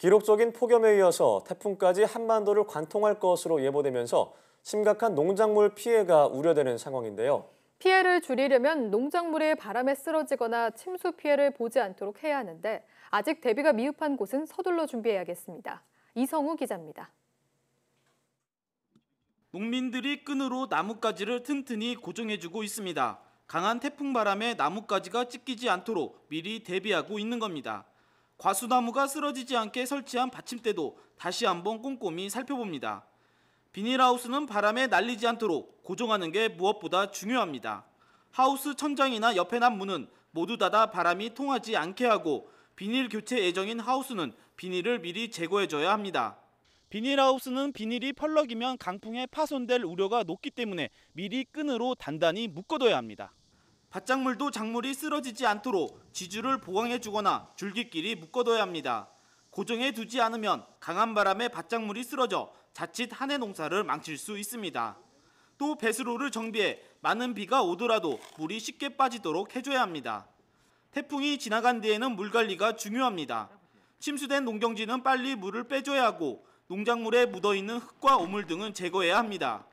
기록적인 폭염에 이어서 태풍까지 한반도를 관통할 것으로 예보되면서 심각한 농작물 피해가 우려되는 상황인데요. 피해를 줄이려면 농작물이 바람에 쓰러지거나 침수 피해를 보지 않도록 해야 하는데 아직 대비가 미흡한 곳은 서둘러 준비해야겠습니다. 이성우 기자입니다. 농민들이 끈으로 나뭇가지를 튼튼히 고정해주고 있습니다. 강한 태풍 바람에 나뭇가지가 찢기지 않도록 미리 대비하고 있는 겁니다. 과수나무가 쓰러지지 않게 설치한 받침대도 다시 한번 꼼꼼히 살펴봅니다. 비닐하우스는 바람에 날리지 않도록 고정하는 게 무엇보다 중요합니다. 하우스 천장이나 옆에 난 문은 모두 닫아 바람이 통하지 않게 하고 비닐 교체 예정인 하우스는 비닐을 미리 제거해줘야 합니다. 비닐하우스는 비닐이 펄럭이면 강풍에 파손될 우려가 높기 때문에 미리 끈으로 단단히 묶어둬야 합니다. 바짝물도 작물이 쓰러지지 않도록 지주를 보강해 주거나 줄기끼리 묶어둬야 합니다. 고정해 두지 않으면 강한 바람에 바짝물이 쓰러져 자칫 한해 농사를 망칠 수 있습니다. 또 배수로를 정비해 많은 비가 오더라도 물이 쉽게 빠지도록 해줘야 합니다. 태풍이 지나간 뒤에는 물 관리가 중요합니다. 침수된 농경지는 빨리 물을 빼줘야 하고 농작물에 묻어있는 흙과 오물 등은 제거해야 합니다.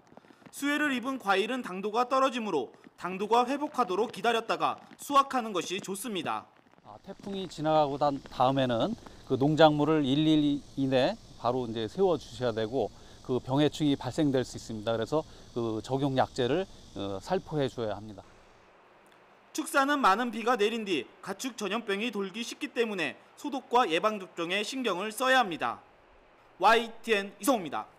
수해를 입은 과일은 당도가 떨어지므로 당도가 회복하도록 기다렸다가 수확하는 것이 좋습니다. 아, 태풍이 지나가고 난 다음에는 그 농작물을 일일 이내 바로 이제 세워 주셔야 되고 그 병해충이 발생될 수 있습니다. 그래서 그 적용 약제를 어, 살포해 줘야 합니다. 축사는 많은 비가 내린 뒤 가축 전염병이 돌기 쉽기 때문에 소독과 예방 접종에 신경을 써야 합니다. YTN 이성입니다.